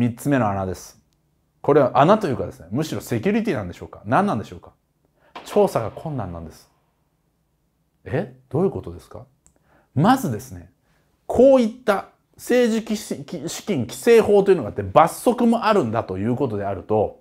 3つ目の穴です。これは穴というかですね、むしろセキュリティなんでしょうか何なんでしょうか調査が困難なんです。えどういうことですかまずですね、こういった政治資金規正法というのがあって罰則もあるんだということであると、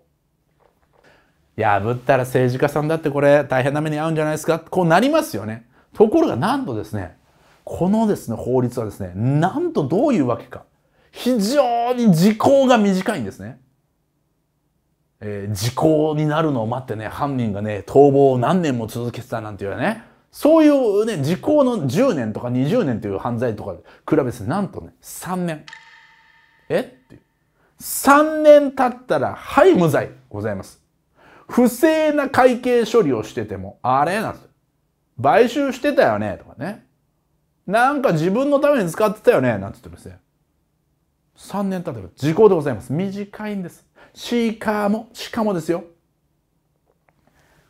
破ったら政治家さんだってこれ大変な目に遭うんじゃないですかこうなりますよね。ところがなんとですね、このですね、法律はですね、なんとどういうわけか。非常に時効が短いんですね。えー、時効になるのを待ってね、犯人がね、逃亡を何年も続けてたなんていうね、そういうね、時効の10年とか20年という犯罪とか比べて、なんとね、3年。えって3年経ったら、はい、無罪。ございます。不正な会計処理をしてても、あれなんです買収してたよねとかね。なんか自分のために使ってたよねなんつってですね。3年経てば時効でございます。短いんです。しかも、しかもですよ。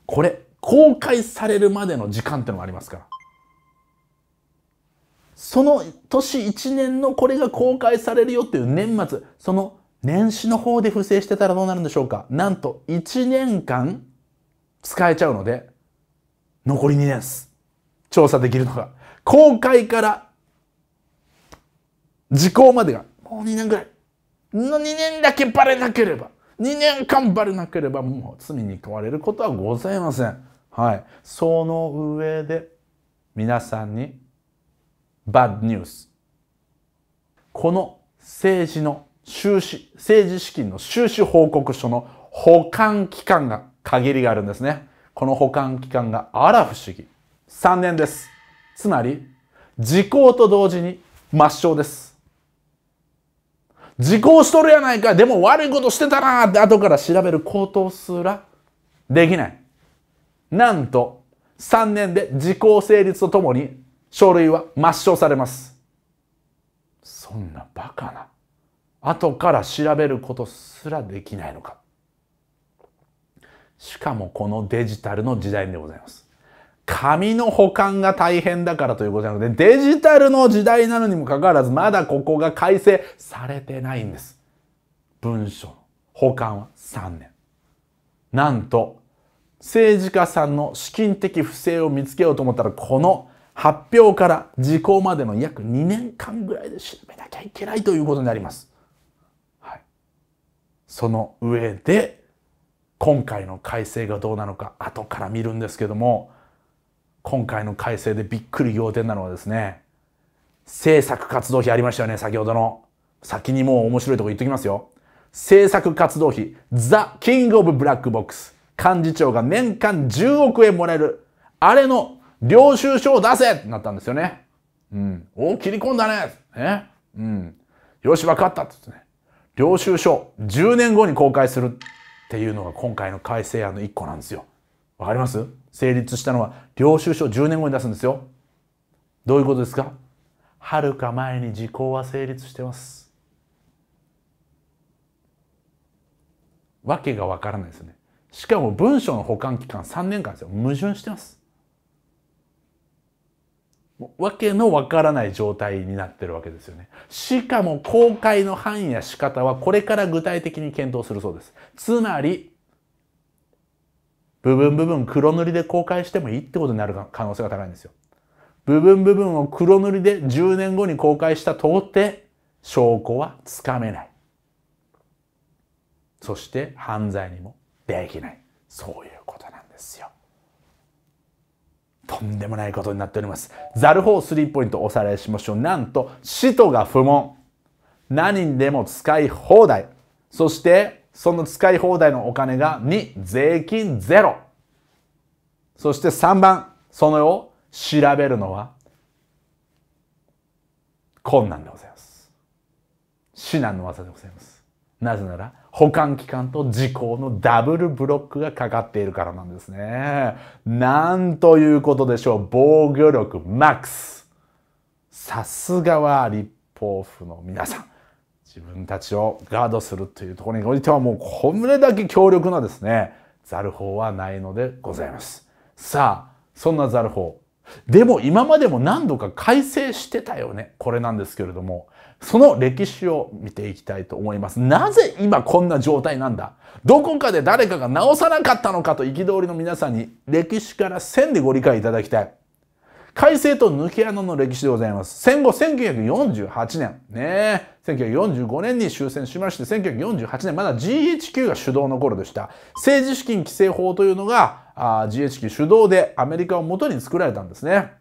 これ、公開されるまでの時間ってのがありますから。その年1年のこれが公開されるよっていう年末、その年始の方で不正してたらどうなるんでしょうかなんと1年間使えちゃうので、残り2年です。調査できるのが。公開から時効までが2年ぐらいの2年だけバレなければ2年間バレなければもう罪に問われることはございません。はい。その上で皆さんにバッドニュース。この政治の収支、政治資金の収支報告書の保管期間が限りがあるんですね。この保管期間があら不思議。3年です。つまり、時効と同時に抹消です。時効しとるやないかでも悪いことしてたなって後から調べることすらできないなんと3年で時効成立とともに書類は抹消されますそんなバカな後から調べることすらできないのかしかもこのデジタルの時代でございます紙の保管が大変だからということなので、デジタルの時代なのにもかかわらず、まだここが改正されてないんです。文書保管は3年。なんと、政治家さんの資金的不正を見つけようと思ったら、この発表から時効までの約2年間ぐらいで調べなきゃいけないということになります。はい。その上で、今回の改正がどうなのか後から見るんですけども、今回の改正でびっくり仰天なのはですね、政策活動費ありましたよね、先ほどの。先にもう面白いとこ言っときますよ。政策活動費、ザ・キング・オブ・ブラックボックス。幹事長が年間10億円もらえる。あれの領収書を出せってなったんですよね。うん。お切り込んだね。え、うん。よし、わかったっってね。領収書、10年後に公開するっていうのが今回の改正案の1個なんですよ。わかります成立したのは領収書10年後に出すんですよ。どういうことですかはるか前に時効は成立してます。わけがわからないですよね。しかも文書の保管期間3年間ですよ。矛盾してます。わけのわからない状態になってるわけですよね。しかも公開の範囲や仕方はこれから具体的に検討するそうです。つまり、部分部分黒塗りで公開してもいいってことになる可能性が高いんですよ。部分部分を黒塗りで10年後に公開したとって証拠はつかめない。そして犯罪にもできない。そういうことなんですよ。とんでもないことになっております。ザルリーポイントおさらいしましょう。なんと、使途が不問。何にでも使い放題。そして、その使い放題のお金が2、税金ゼロ。そして3番、そのを調べるのは困難でございます。至難の技でございます。なぜなら、保管期間と時効のダブルブロックがかかっているからなんですね。なんということでしょう。防御力マックス。さすがは立法府の皆さん。自分たちをガードするというところにおいてはもうこれだけ強力なですね、ザル法はないのでございます。さあ、そんなザル法。でも今までも何度か改正してたよね。これなんですけれども。その歴史を見ていきたいと思います。なぜ今こんな状態なんだどこかで誰かが直さなかったのかと憤りの皆さんに歴史から線でご理解いただきたい。改正と抜け穴の歴史でございます。戦後1948年、ね、1945年に終戦しまして、1948年、まだ GHQ が主導の頃でした。政治資金規正法というのが GHQ 主導でアメリカを元に作られたんですね。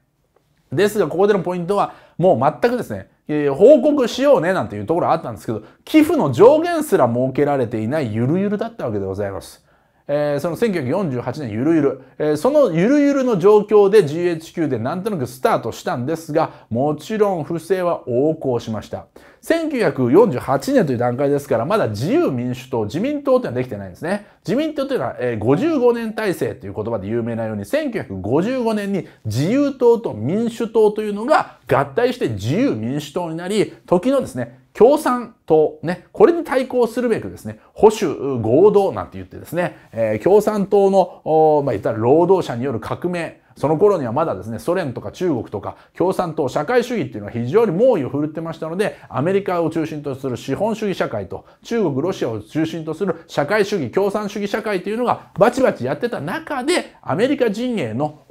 ですが、ここでのポイントは、もう全くですね、報告しようねなんていうところあったんですけど、寄付の上限すら設けられていないゆるゆるだったわけでございます。えー、その1948年ゆるゆる、えー、そのゆるゆるの状況で GHQ でなんとなくスタートしたんですが、もちろん不正は横行しました。1948年という段階ですから、まだ自由民主党、自民党というのはできてないんですね。自民党というのは、えー、55年体制という言葉で有名なように、1955年に自由党と民主党というのが合体して自由民主党になり、時のですね、共産党、ね、これに対抗するべくですね、保守合同なんて言ってですね、えー、共産党の、まあ、言ったら労働者による革命、その頃にはまだですね、ソ連とか中国とか共産党、社会主義っていうのは非常に猛威を振るってましたので、アメリカを中心とする資本主義社会と、中国、ロシアを中心とする社会主義、共産主義社会というのがバチバチやってた中で、アメリカ陣営の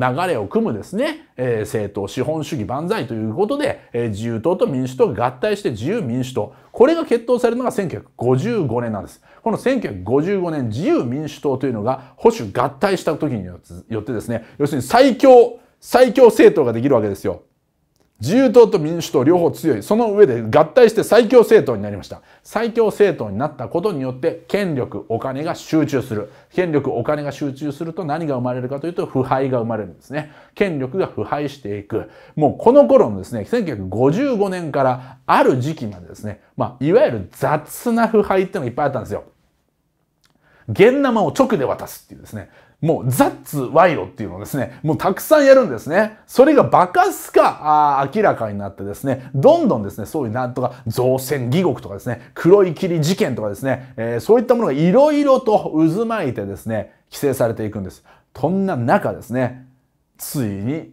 流れを組むですね、えー、政党、資本主義万歳ということで、えー、自由党と民主党が合体して自由民主党、これが決闘されるのが1955年なんです。この1955年自由民主党というのが保守合体した時によってですね、要するに最強、最強政党ができるわけですよ。自由党と民主党両方強い。その上で合体して最強政党になりました。最強政党になったことによって権力、お金が集中する。権力、お金が集中すると何が生まれるかというと腐敗が生まれるんですね。権力が腐敗していく。もうこの頃のですね、1955年からある時期までですね、まあ、いわゆる雑な腐敗っていうのがいっぱいあったんですよ。現生を直で渡すっていうですね。もうザッツ賄賂っていうのをですね、もうたくさんやるんですね。それがバカすかああ、明らかになってですね、どんどんですね、そういうなんとか造船疑獄とかですね、黒い霧事件とかですね、えー、そういったものがいろいろと渦巻いてですね、規制されていくんです。そんな中ですね、ついに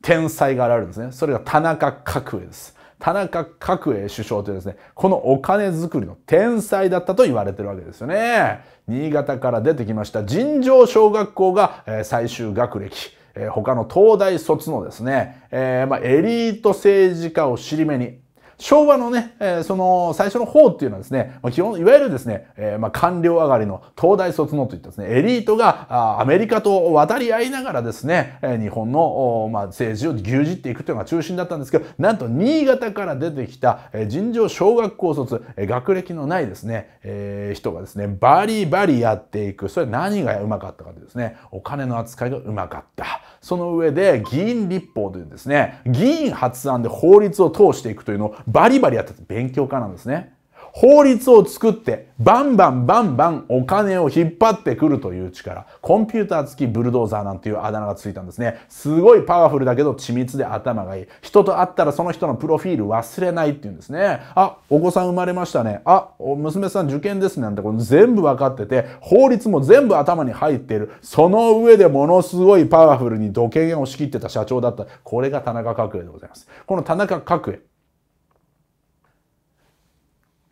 天才が現れるんですね。それが田中角栄です。田中角栄首相というですね、このお金づくりの天才だったと言われてるわけですよね。新潟から出てきました尋常小学校が、え最終学歴。え他の東大卒のですね、えまエリート政治家を尻目に昭和のね、えー、その最初の方っていうのはですね、まあ、基本、いわゆるですね、えー、まあ官僚上がりの東大卒のといったですね、エリートがアメリカと渡り合いながらですね、日本のまあ政治を牛耳っていくというのが中心だったんですけど、なんと新潟から出てきた尋常小学校卒、学歴のないですね、えー、人がですね、バリバリやっていく。それ何がうまかったかというですね、お金の扱いがうまかった。その上で議員立法というですね、議員発案で法律を通していくというのをバリバリやってた勉強家なんですね。法律を作って、バンバンバンバンお金を引っ張ってくるという力。コンピューター付きブルドーザーなんていうあだ名がついたんですね。すごいパワフルだけど緻密で頭がいい。人と会ったらその人のプロフィール忘れないっていうんですね。あ、お子さん生まれましたね。あ、娘さん受験ですなんてこれ全部分かってて、法律も全部頭に入っている。その上でものすごいパワフルに土建を仕切ってた社長だった。これが田中角栄でございます。この田中角栄。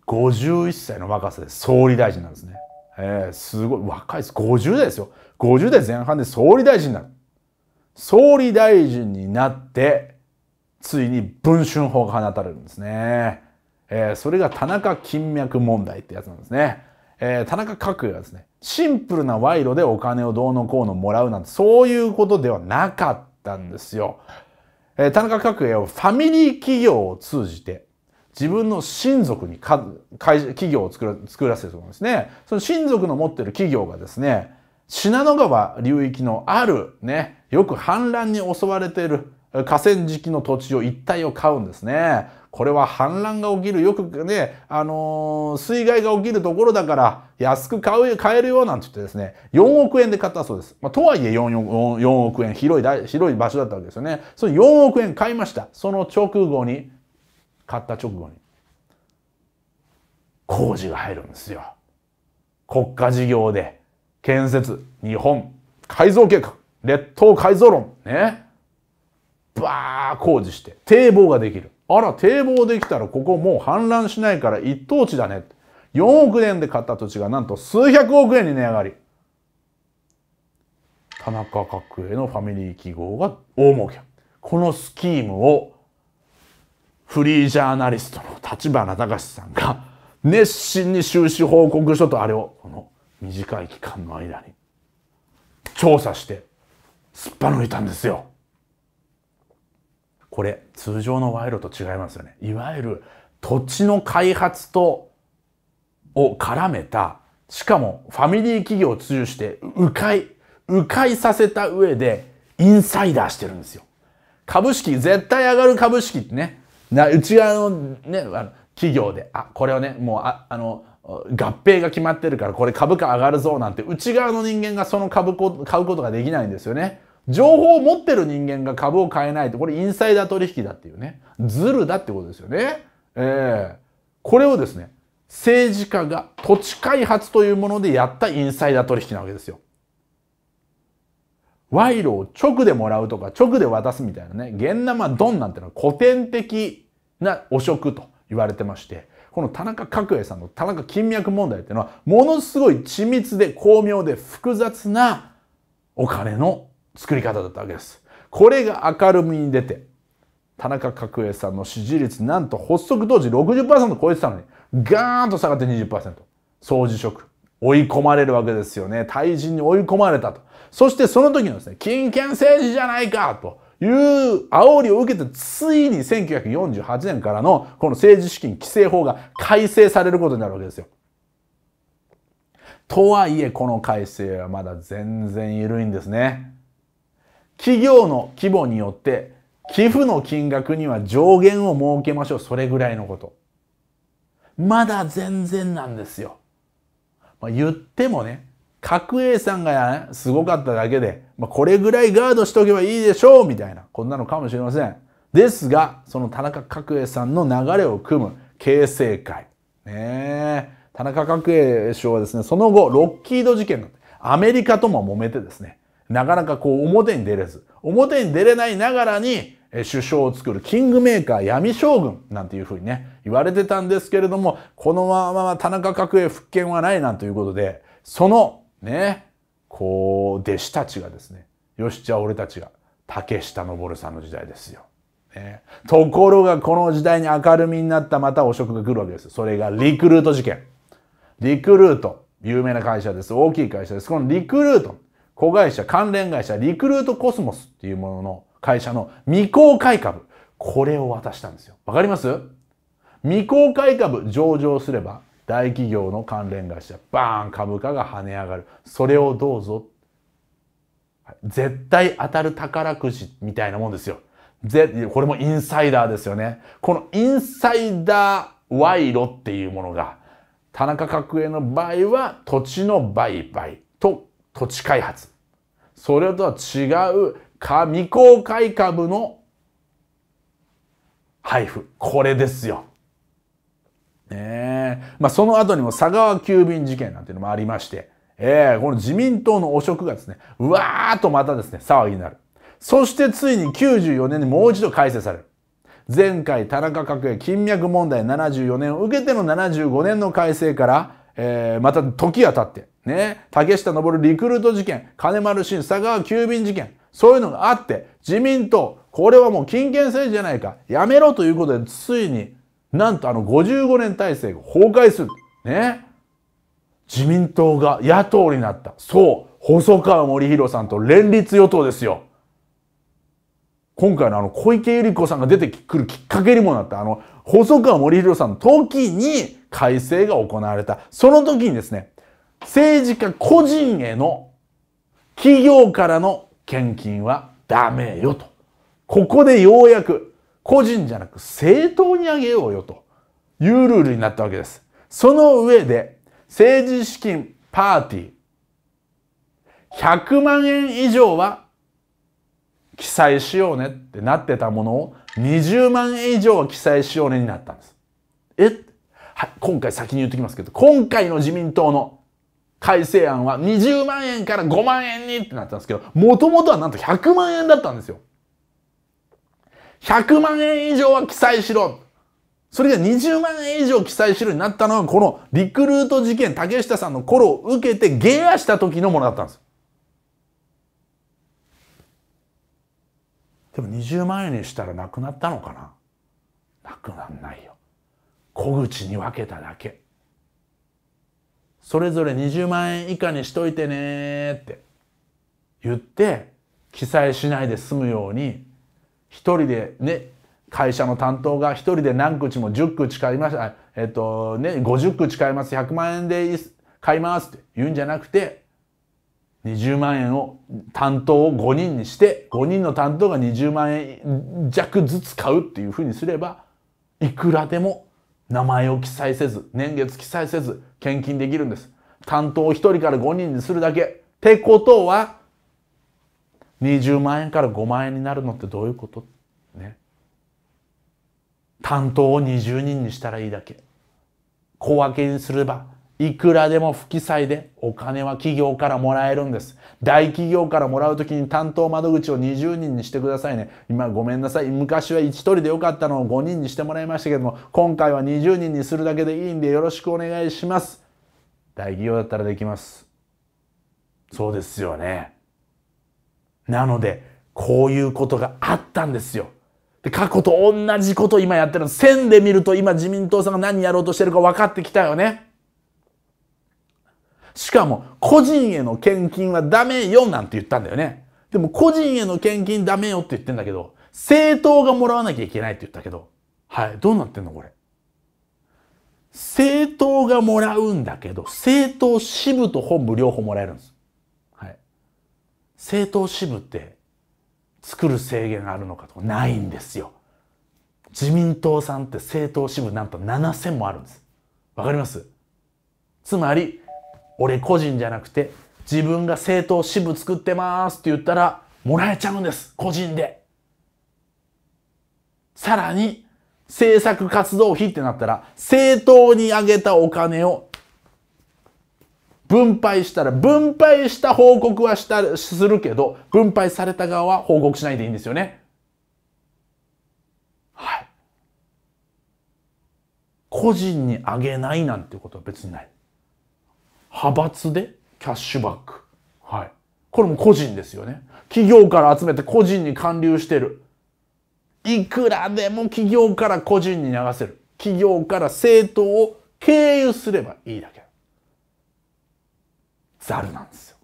51歳の若さで総理大臣なんですね。えー、すごい若いです50代ですよ50代前半で総理大臣になる総理大臣になってついに文春法が放たれるんですね、えー、それが田中金脈問題ってやつなんですね、えー、田中角栄はですねシンプルな賄賂でお金をどうのこうのもらうなんてそういうことではなかったんですよ、えー、田中角栄はファミリー企業を通じて自分の親族にか会企業を作ら作らせると思うんですね。その親族の持ってる企業がですね、信濃川流域のあるね、よく氾濫に襲われている河川敷の土地を一帯を買うんですね。これは氾濫が起きる、よくね、あのー、水害が起きるところだから、安く買う、買えるよなんて言ってですね、4億円で買ったそうです。まあ、とはいえ 4, 4, 4億円、広い、広い場所だったわけですよね。その4億円買いました。その直後に、買った直後に工事が入るんですよ国家事業で建設日本改造計画列島改造論ねバー工事して堤防ができるあら堤防できたらここもう氾濫しないから一等地だね4億円で買った土地がなんと数百億円に値上がり田中角栄のファミリー記号が大儲けこのスキームをフリージャーナリストの立花隆さんが熱心に収支報告書とあれをこの短い期間の間に調査してすっぱ抜いたんですよ。これ通常の賄賂と違いますよね。いわゆる土地の開発とを絡めたしかもファミリー企業を通じて迂回迂回させた上でインサイダーしてるんですよ。株式絶対上がる株式ってねなうちはあの、ね、あの企業であこれはねもうああの合併が決まってるからこれ株価上がるぞなんて内側の人間がその株を買うことができないんですよね。情報を持ってる人間が株を買えないとこれインサイダー取引だっていうねズルだってことですよね。えー、これをですね政治家が土地開発というものでやったインサイダー取引なわけですよ。賄賂を直でもらうとか直で渡すみたいなね、現生ドンなんてのは古典的な汚職と言われてまして、この田中角栄さんの田中金脈問題っていうのは、ものすごい緻密で巧妙で複雑なお金の作り方だったわけです。これが明るみに出て、田中角栄さんの支持率なんと発足当時60%超えてたのに、ガーンと下がって20%。総辞職。追い込まれるわけですよね。退陣に追い込まれたと。そしてその時のですね、金権政治じゃないかという煽りを受けて、ついに1948年からのこの政治資金規正法が改正されることになるわけですよ。とはいえ、この改正はまだ全然緩いんですね。企業の規模によって、寄付の金額には上限を設けましょう。それぐらいのこと。まだ全然なんですよ。まあ、言ってもね、角栄さんが、ね、すごかっただけで、まあ、これぐらいガードしとけばいいでしょうみたいな、こんなのかもしれません。ですが、その田中角栄さんの流れを組む形成会。ね田中角栄氏はですね、その後、ロッキード事件のアメリカとも揉めてですね、なかなかこう表に出れず、表に出れないながらに、首相を作るキングメーカー闇将軍なんていうふうにね、言われてたんですけれども、このまま田中角栄復権はないなんていうことで、そのね、こう、弟子たちがですね、よし、じゃあ俺たちが、竹下登さんの時代ですよ。ね、ところがこの時代に明るみになったまた汚職が来るわけです。それがリクルート事件。リクルート。有名な会社です。大きい会社です。このリクルート。子会社、関連会社、リクルートコスモスっていうものの会社の未公開株。これを渡したんですよ。わかります未公開株上場すれば大企業の関連会社バーン株価が跳ね上がるそれをどうぞ絶対当たる宝くじみたいなもんですよぜこれもインサイダーですよねこのインサイダー賄賂っていうものが田中角栄の場合は土地の売買と土地開発それとは違う未公開株の配布これですよ。えまあ、その後にも佐川急便事件なんていうのもありまして、えー、この自民党の汚職がですね、うわーっとまたですね、騒ぎになる。そしてついに94年にもう一度改正される。前回田中角栄金脈問題74年を受けての75年の改正から、えー、また時が経って、ね、竹下登リクルート事件、金丸信佐川急便事件、そういうのがあって、自民党、これはもう金権政治じゃないか、やめろということで、ついになんとあの55年体制が崩壊する。ね。自民党が野党になった。そう。細川森弘さんと連立与党ですよ。今回のあの小池百合子さんが出てくるきっかけにもなったあの細川森弘さんの時に改正が行われた。その時にですね、政治家個人への企業からの献金はダメよと。ここでようやく個人じゃなく政党にあげようよというルールになったわけです。その上で政治資金パーティー100万円以上は記載しようねってなってたものを20万円以上は記載しようねになったんです。えはい、今回先に言ってきますけど、今回の自民党の改正案は20万円から5万円にってなったんですけど、もともとはなんと100万円だったんですよ。100万円以上は記載しろ。それが20万円以上記載しろになったのは、このリクルート事件、竹下さんの頃を受けてゲアした時のものだったんです。でも20万円にしたらなくなったのかななくなんないよ。小口に分けただけ。それぞれ20万円以下にしといてねって言って記載しないで済むように1人でね会社の担当が1人で何口も10口買いますえっとね50口買います100万円で買いますって言うんじゃなくて20万円を担当を5人にして5人の担当が20万円弱ずつ買うっていうふうにすればいくらでも名前を記載せず年月記載せず献金できるんです担当を1人から5人にするだけってことは20万円から5万円になるのってどういうことね。担当を20人にしたらいいだけ。小分けにすれば、いくらでも不記載でお金は企業からもらえるんです。大企業からもらうときに担当窓口を20人にしてくださいね。今ごめんなさい。昔は1人でよかったのを5人にしてもらいましたけども、今回は20人にするだけでいいんでよろしくお願いします。大企業だったらできます。そうですよね。なので、こういうことがあったんですよ。で、過去と同じことを今やってる。の。線で見ると今自民党さんが何やろうとしてるか分かってきたよね。しかも、個人への献金はダメよなんて言ったんだよね。でも、個人への献金ダメよって言ってんだけど、政党がもらわなきゃいけないって言ったけど、はい、どうなってんのこれ。政党がもらうんだけど、政党支部と本部両方もらえるんです。政党支部って作る制限あるのかとかないんですよ。自民党さんって政党支部なんと7000もあるんです。わかりますつまり、俺個人じゃなくて、自分が政党支部作ってますって言ったら、もらえちゃうんです。個人で。さらに、政策活動費ってなったら、政党にあげたお金を分配したら、分配した報告はした、するけど、分配された側は報告しないでいいんですよね。はい。個人にあげないなんてことは別にない。派閥でキャッシュバック。はい。これも個人ですよね。企業から集めて個人に還流してる。いくらでも企業から個人に流せる。企業から政党を経由すればいいだけ。ザルなんですよ。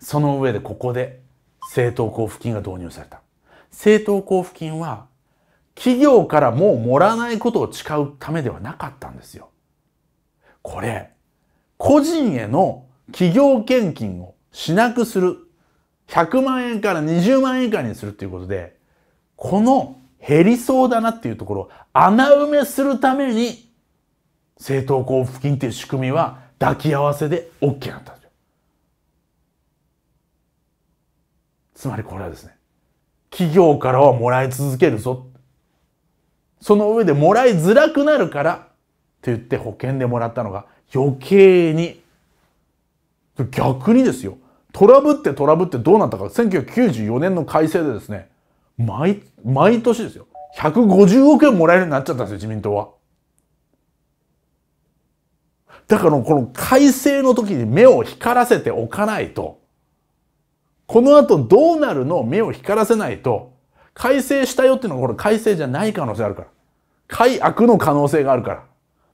その上でここで政党交付金が導入された。政党交付金は企業からもうもらわないことを誓うためではなかったんですよ。これ、個人への企業献金をしなくする。100万円から20万円以下にするっていうことで、この減りそうだなっていうところを穴埋めするために、政党交付金っていう仕組みは抱き合わせで OK だったんですよ。つまりこれはですね、企業からはもらい続けるぞ。その上でもらいづらくなるから、って言って保険でもらったのが余計に、逆にですよ、トラブってトラブってどうなったか、1994年の改正でですね、毎、毎年ですよ、150億円もらえるようになっちゃったんですよ、自民党は。だからこの改正の時に目を光らせておかないと、この後どうなるのを目を光らせないと、改正したよっていうのはこれ改正じゃない可能性あるから。改悪の可能性があるから。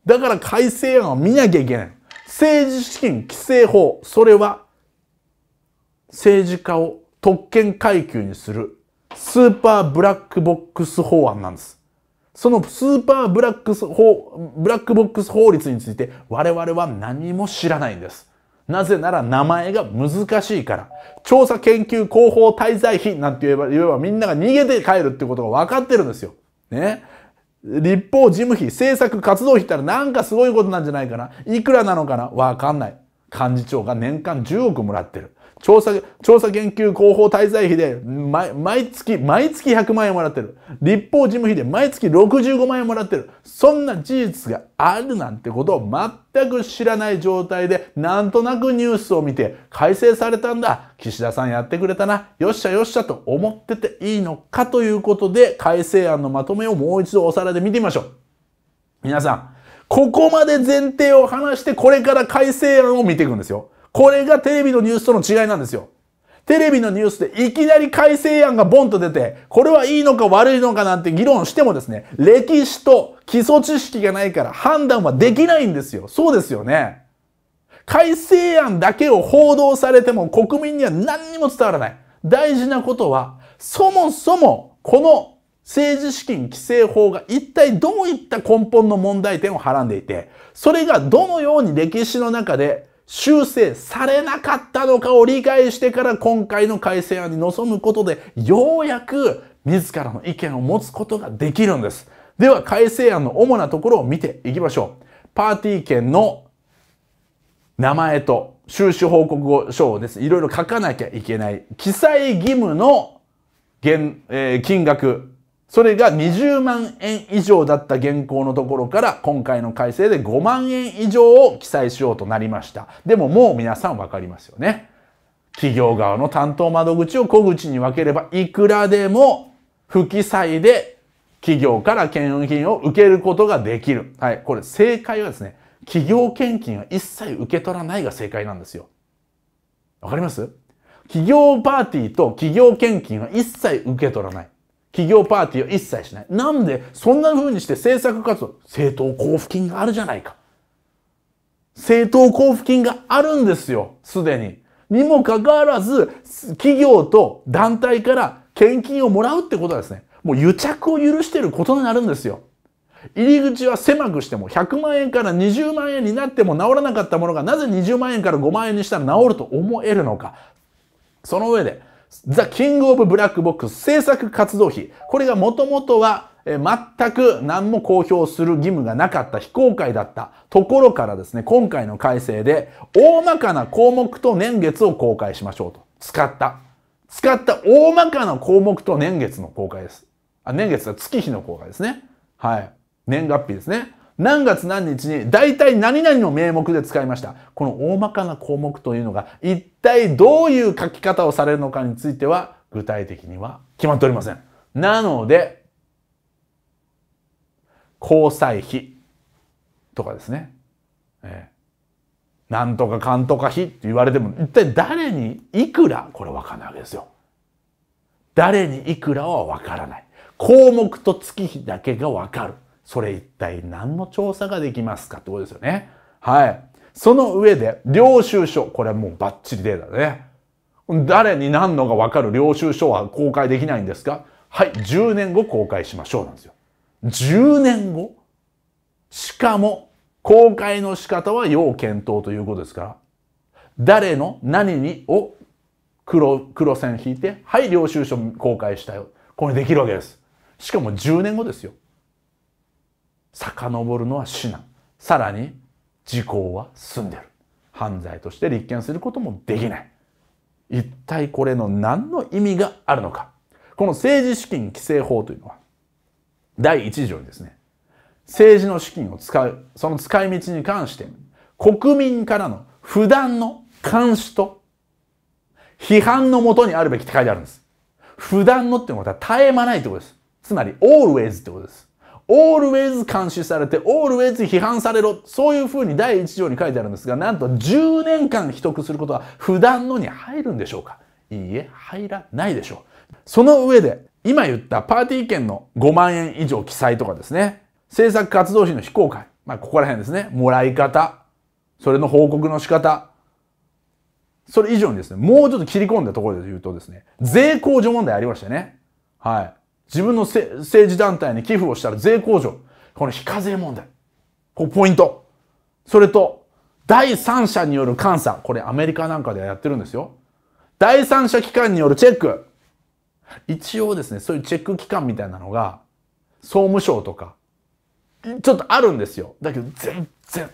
だから改正案を見なきゃいけない。政治資金規正法、それは政治家を特権階級にするスーパーブラックボックス法案なんです。そのスーパーブラックス法、ブラックボックス法律について我々は何も知らないんです。なぜなら名前が難しいから。調査研究広報滞在費なんて言えば、言えばみんなが逃げて帰るってことが分かってるんですよ。ね。立法事務費、政策活動費ったらなんかすごいことなんじゃないかな。いくらなのかなわかんない。幹事長が年間10億もらってる。調査、調査研究広報滞在費で毎、毎月、毎月100万円もらってる。立法事務費で毎月65万円もらってる。そんな事実があるなんてことを全く知らない状態で、なんとなくニュースを見て、改正されたんだ。岸田さんやってくれたな。よっしゃよっしゃと思ってていいのかということで、改正案のまとめをもう一度お皿で見てみましょう。皆さん、ここまで前提を話して、これから改正案を見ていくんですよ。これがテレビのニュースとの違いなんですよ。テレビのニュースでいきなり改正案がボンと出て、これはいいのか悪いのかなんて議論してもですね、歴史と基礎知識がないから判断はできないんですよ。そうですよね。改正案だけを報道されても国民には何にも伝わらない。大事なことは、そもそもこの政治資金規正法が一体どういった根本の問題点をはらんでいて、それがどのように歴史の中で修正されなかったのかを理解してから今回の改正案に臨むことで、ようやく自らの意見を持つことができるんです。では、改正案の主なところを見ていきましょう。パーティー券の名前と収支報告書をですね、いろいろ書かなきゃいけない。記載義務のえー、金額、それが20万円以上だった現行のところから今回の改正で5万円以上を記載しようとなりました。でももう皆さんわかりますよね。企業側の担当窓口を小口に分ければいくらでも不記載で企業から献金を受けることができる。はい。これ正解はですね、企業献金は一切受け取らないが正解なんですよ。わかります企業パーティーと企業献金は一切受け取らない。企業パーティーを一切しない。なんで、そんな風にして政策活動、政党交付金があるじゃないか。政党交付金があるんですよ、すでに。にもかかわらず、企業と団体から献金をもらうってことはですね、もう癒着を許してることになるんですよ。入り口は狭くしても100万円から20万円になっても治らなかったものがなぜ20万円から5万円にしたら治ると思えるのか。その上で、ザ・キング・オブ・ブラック・ボックス制作活動費。これがもともとはえ全く何も公表する義務がなかった非公開だったところからですね、今回の改正で大まかな項目と年月を公開しましょうと。使った。使った大まかな項目と年月の公開です。あ、年月は月日の公開ですね。はい。年月日ですね。何月何日に大体何々の名目で使いました。この大まかな項目というのが一体どういう書き方をされるのかについては具体的には決まっておりません。なので、交際費とかですね。えー、なんとかかんとか費って言われても一体誰にいくらこれわかんないわけですよ。誰にいくらはわからない。項目と月日だけがわかる。それ一体何の調査ができますかってことですよね。はい。その上で、領収書。これはもうバッチリデータね。誰に何のがわかる領収書は公開できないんですかはい、10年後公開しましょうなんですよ。10年後しかも、公開の仕方は要検討ということですから、誰の何にを黒、黒線引いて、はい、領収書公開したよ。これできるわけです。しかも10年後ですよ。遡るのは死なさらに時効は済んでる犯罪として立件することもできない一体これの何の意味があるのかこの政治資金規正法というのは第1条にですね政治の資金を使うその使い道に関して国民からの不断の監視と批判のもとにあるべきって書いてあるんです。不断のっていうのは絶え間ないってことです。つまり always ってことです。オールウェイズ監視されてオールウェイズ批判されろそういうふうに第一条に書いてあるんですがなんと10年間秘匿することは普段のに入るんでしょうかいいえ入らないでしょうその上で今言ったパーティー券の5万円以上記載とかですね制作活動費の非公開まあここら辺ですねもらい方それの報告の仕方それ以上にですねもうちょっと切り込んだところで言うとですね税控除問題ありましたねはい自分の政治団体に寄付をしたら税控除。この非課税問題。こポイント。それと、第三者による監査。これアメリカなんかではやってるんですよ。第三者機関によるチェック。一応ですね、そういうチェック機関みたいなのが、総務省とか、ちょっとあるんですよ。だけど全然、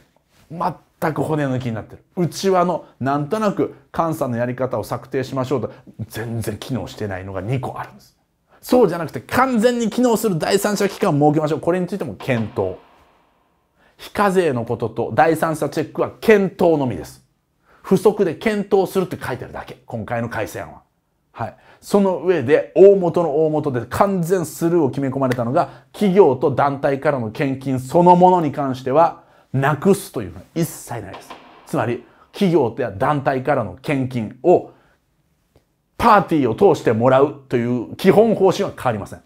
全く骨抜きになってる。うちわのなんとなく監査のやり方を策定しましょうと、全然機能してないのが2個あるんです。そうじゃなくて完全に機能する第三者機関を設けましょう。これについても検討。非課税のことと第三者チェックは検討のみです。不足で検討するって書いてるだけ。今回の改正案は。はい。その上で、大元の大元で完全スルーを決め込まれたのが、企業と団体からの献金そのものに関しては、なくすというのは一切ないです。つまり、企業や団体からの献金をパーティーを通してもらうという基本方針は変わりません。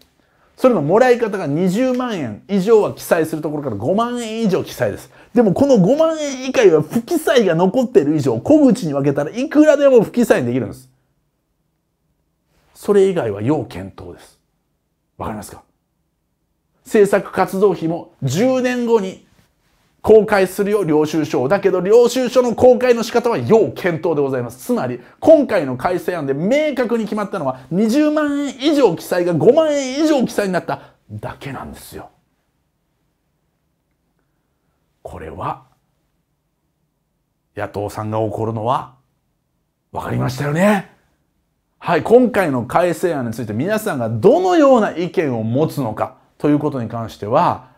それのもらい方が20万円以上は記載するところから5万円以上記載です。でもこの5万円以下は不記載が残っている以上、小口に分けたらいくらでも不記載できるんです。それ以外は要検討です。わかりますか制作活動費も10年後に公開するよ、領収書を。だけど、領収書の公開の仕方は要検討でございます。つまり、今回の改正案で明確に決まったのは、20万円以上記載が5万円以上記載になっただけなんですよ。これは、野党さんが怒るのは、わかりましたよね。はい、今回の改正案について皆さんがどのような意見を持つのかということに関しては、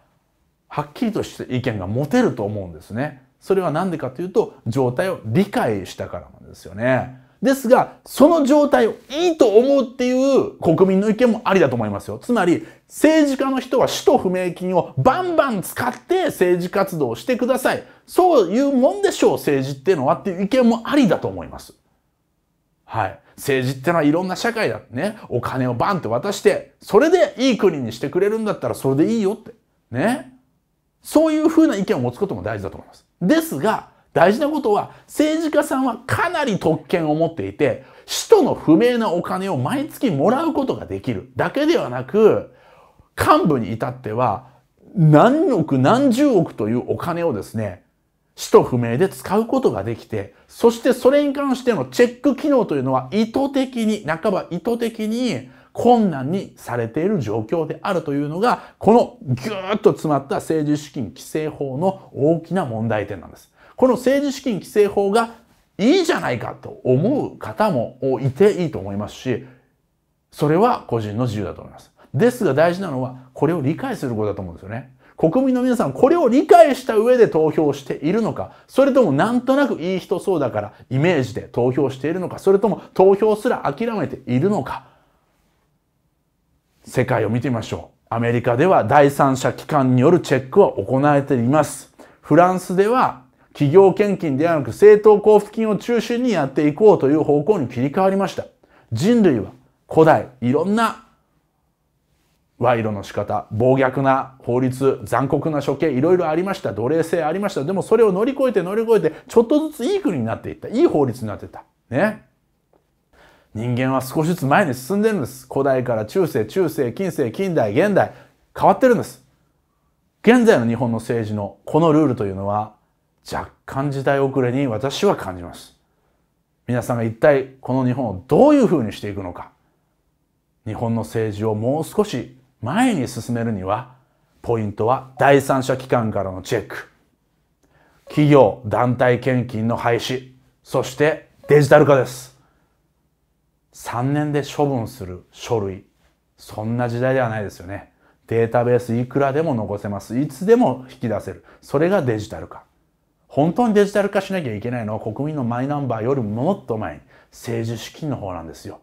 はっきりとした意見が持てると思うんですね。それは何でかというと状態を理解したからなんですよね。ですが、その状態をいいと思うっていう国民の意見もありだと思いますよ。つまり、政治家の人は使途不明金をバンバン使って政治活動をしてください。そういうもんでしょう、政治っていうのはっていう意見もありだと思います。はい。政治ってのはいろんな社会だってね、お金をバンって渡して、それでいい国にしてくれるんだったらそれでいいよって。ね。そういうふうな意見を持つことも大事だと思います。ですが、大事なことは、政治家さんはかなり特権を持っていて、使途の不明なお金を毎月もらうことができるだけではなく、幹部に至っては、何億何十億というお金をですね、使途不明で使うことができて、そしてそれに関してのチェック機能というのは意図的に、半ば意図的に困難にされている状況であるというのが、このぎゅーっと詰まった政治資金規正法の大きな問題点なんです。この政治資金規正法がいいじゃないかと思う方もいていいと思いますし、それは個人の自由だと思います。ですが大事なのは、これを理解することだと思うんですよね。国民の皆さん、これを理解した上で投票しているのか、それともなんとなくいい人そうだからイメージで投票しているのか、それとも投票すら諦めているのか、世界を見てみましょう。アメリカでは第三者機関によるチェックは行われています。フランスでは企業献金ではなく政党交付金を中心にやっていこうという方向に切り替わりました。人類は古代いろんな賄賂の仕方、暴虐な法律、残酷な処刑、いろいろありました。奴隷制ありました。でもそれを乗り越えて乗り越えて、ちょっとずついい国になっていった。いい法律になっていった。ね。人間は少しずつ前に進んでるんです古代から中世中世近世近代現代変わってるんです現在の日本の政治のこのルールというのは若干時代遅れに私は感じます皆さんが一体この日本をどういうふうにしていくのか日本の政治をもう少し前に進めるにはポイントは第三者機関からのチェック企業団体献金の廃止そしてデジタル化です3年で処分する書類そんな時代ではないですよねデータベースいくらでも残せますいつでも引き出せるそれがデジタル化本当にデジタル化しなきゃいけないのは国民のマイナンバーよりもっと前に政治資金の方なんですよ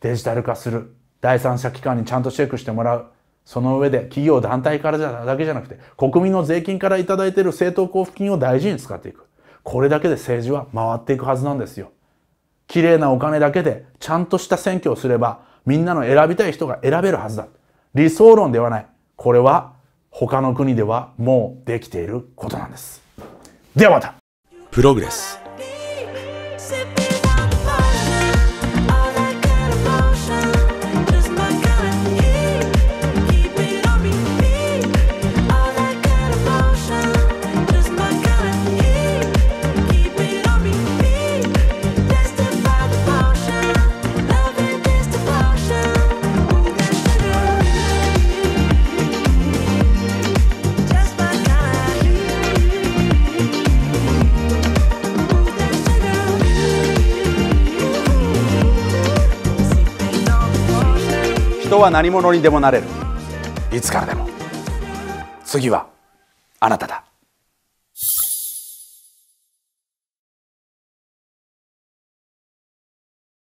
デジタル化する第三者機関にちゃんとチェックしてもらうその上で企業団体からじゃだけじゃなくて国民の税金から頂いている政党交付金を大事に使っていくこれだけで政治は回っていくはずなんですよ綺麗なお金だけでちゃんとした選挙をすればみんなの選びたい人が選べるはずだ。理想論ではない。これは他の国ではもうできていることなんです。ではまたプログレス人は何者にでもなれるいつからでも次はあなただ